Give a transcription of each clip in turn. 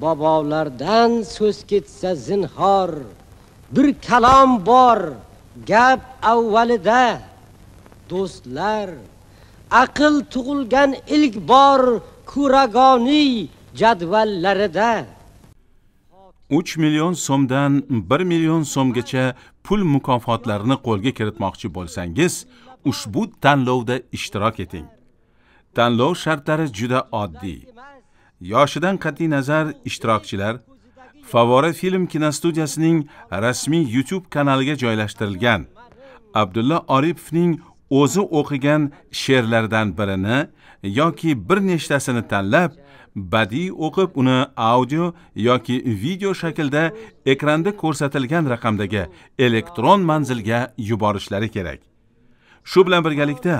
bobolardan so'z ketsa zinhor bir kalom bor gap avvalida do'stlar aql tug'ilgan ilk bor kuragoniy jadvallarida 3 million so'mdan 1 million so'mgacha pul mukofotlarini qo'lga kiritmoqchi bo'lsangiz, ushbu tanlovda ishtirok eting. Tanlov shartlari juda oddiy. yoshidan qat'iy nazar ishtirokchilar favora film kinostudiyasining rasmiy youtube kanaliga joylashtirilgan abdulla oripovning o'zi o'qigan she'rlaridan birini yoki bir nechtasini tanlab badiiy o'qib uni audio yoki video shaklda ekranda ko'rsatilgan raqamdagi elektron manzilga yuborishlari kerak shu bilan birgalikda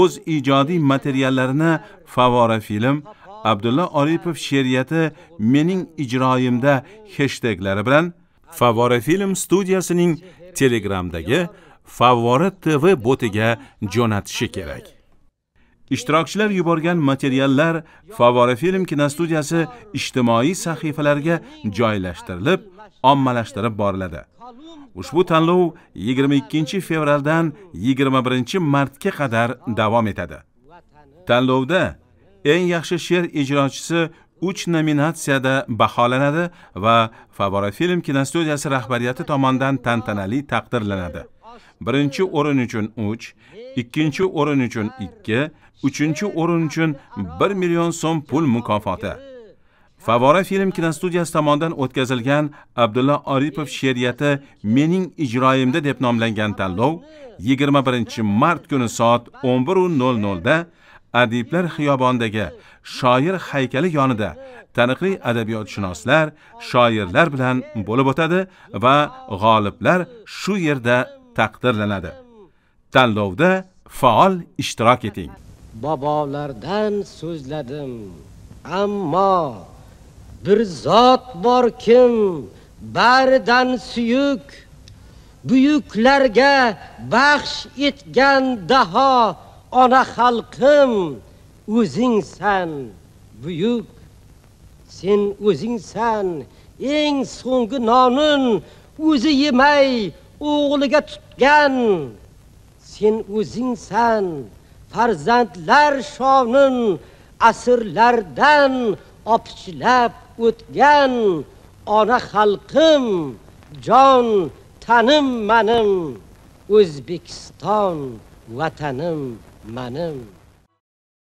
o'z ijodiy materiallarini favora film abdulla oripov she'riyati mening ijroyimda heshtaglari bilan favvora film studiyasining telegramdagi favvora tv botiga jo'natishi kerak ishtirokchilar yuborgan materiallar favvora film kinostudiyasi ijtimoiy sahifalariga joylashtirilib ommalashtirib boriladi ushbu tanlov 22 fevraldan 21 martga qadar davom etadi tanlovda eng yaxshi she'r ijrochisi uch nominatsiyada baholanadi va favora film kinostudiyasi rahbariyati tomonidan tantanali taqdirlanadi birinchi o'rin uchun uch ikkinchi o'rin uchun ikki uchinchi o'rin uchun bir million so'm pul mukofoti favora film kinostudiyasi tomonidan o'tkazilgan abdulla oripov she'riyati mening ijroyimda deb nomlangan tanlov 21 mart kuni soat 11:00 da adiblar xiyobondagi shoir haykali yonida taniqli adabiyotshunoslar shoirlar bilan bo'lib o'tadi va g'oliblar shu yerda taqdirlanadi tanlovda faol ishtirok eting bobolardan so'zladim ammo bir zot bor kim baridan suyuk buyuklarga baxsh etgan daho ona xalqim o'zingsan buyuk sen o'zingsan eng so'nggi nonin o'zi yemay o'g'liga tutgan sen o'zingsan farzandlar shonin asrlardan opichlab o'tgan ona xalqim jon tanim manim o'zbekiston vatanim 많은